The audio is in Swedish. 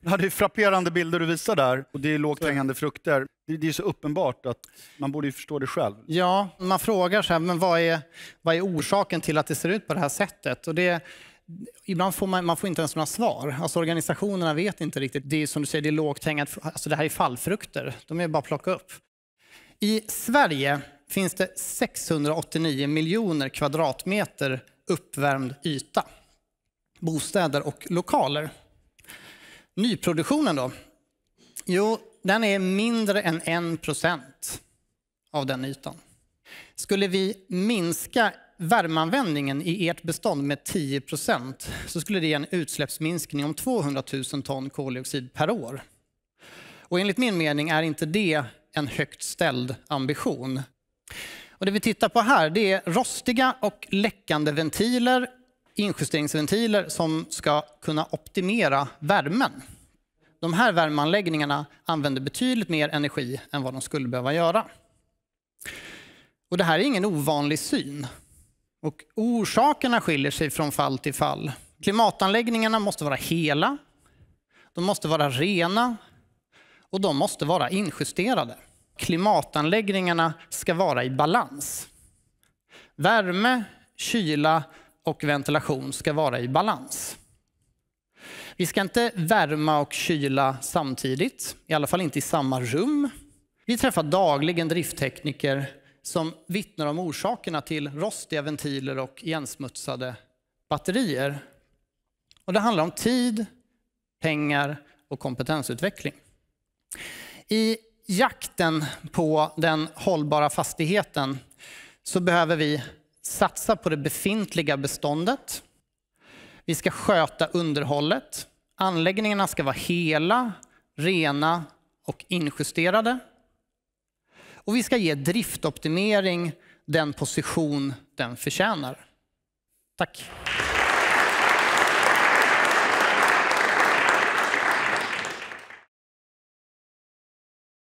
Ja, det är frapperande bilder du visar där och det är lågt hängande frukter. Det, det är så uppenbart att man borde förstå det själv. Ja, man frågar sig men vad är, vad är orsaken till att det ser ut på det här sättet? Och det, ibland får man, man får inte ens några svar. Alltså organisationerna vet inte riktigt. Det är som du säger, det är lågt hängande, alltså det här är fallfrukter. De är bara att plocka upp. I Sverige finns det 689 miljoner kvadratmeter uppvärmd yta. Bostäder och lokaler. Nyproduktionen då? Jo, den är mindre än 1% av den ytan. Skulle vi minska värmeanvändningen i ert bestånd med 10 så skulle det ge en utsläppsminskning om 200 000 ton koldioxid per år. Och enligt min mening är inte det en högt ställd ambition. Och det vi tittar på här det är rostiga och läckande ventiler injusteringsventiler som ska kunna optimera värmen. De här värmeanläggningarna använder betydligt mer energi än vad de skulle behöva göra. Och det här är ingen ovanlig syn. Och orsakerna skiljer sig från fall till fall. Klimatanläggningarna måste vara hela, de måste vara rena och de måste vara injusterade. Klimatanläggningarna ska vara i balans. Värme, kyla och ventilation ska vara i balans. Vi ska inte värma och kyla samtidigt, i alla fall inte i samma rum. Vi träffar dagligen drifttekniker som vittnar om orsakerna till rostiga ventiler och igensmutsade batterier. Och det handlar om tid, pengar och kompetensutveckling. I jakten på den hållbara fastigheten så behöver vi satsa på det befintliga beståndet. Vi ska sköta underhållet. Anläggningarna ska vara hela, rena och injusterade. Och vi ska ge driftoptimering den position den förtjänar. Tack.